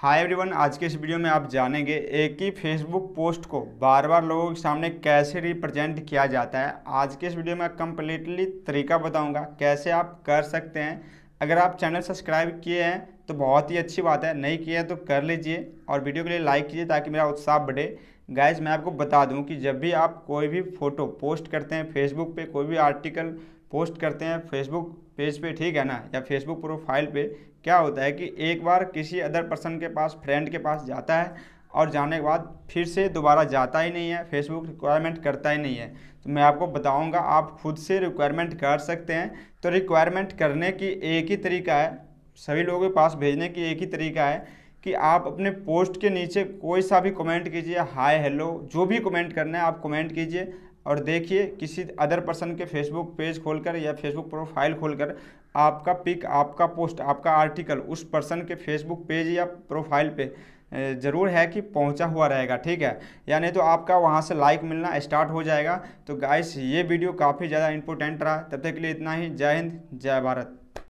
hi everyone आज के इस वीडियो में आप जानेंगे एक ही फेसबुक पोस्ट को बार बार लोगों के सामने कैसे रिप्रेजेंट किया जाता है आज के इस वीडियो में कम्प्लीटली तरीका बताऊंगा कैसे आप कर सकते हैं अगर आप चैनल सब्सक्राइब किए हैं तो बहुत ही अच्छी बात है नहीं किया तो कर लीजिए और वीडियो के लिए लाइक कीजिए ताकि मेरा उत्साह बढ़े गाइज मैं आपको बता दूँ कि जब भी आप कोई भी फ़ोटो पोस्ट करते हैं फेसबुक पर कोई भी आर्टिकल पोस्ट करते हैं फेसबुक पेज पे ठीक है ना या फेसबुक प्रोफाइल पे क्या होता है कि एक बार किसी अदर पर्सन के पास फ्रेंड के पास जाता है और जाने के बाद फिर से दोबारा जाता ही नहीं है फेसबुक रिक्वायरमेंट करता ही नहीं है तो मैं आपको बताऊंगा आप खुद से रिक्वायरमेंट कर सकते हैं तो रिक्वायरमेंट करने की एक ही तरीका है सभी लोगों के पास भेजने की एक ही तरीका है कि आप अपने पोस्ट के नीचे कोई सा भी कमेंट कीजिए हाय हेलो जो भी कमेंट करना है आप कमेंट कीजिए और देखिए किसी अदर पर्सन के फेसबुक पेज खोलकर या फेसबुक प्रोफाइल खोलकर आपका पिक आपका पोस्ट आपका आर्टिकल उस पर्सन के फेसबुक पेज या प्रोफाइल पे ज़रूर है कि पहुंचा हुआ रहेगा ठीक है यानी तो आपका वहां से लाइक मिलना स्टार्ट हो जाएगा तो गाइस ये वीडियो काफ़ी ज़्यादा इंपॉर्टेंट रहा तब तक के लिए इतना ही जय हिंद जय भारत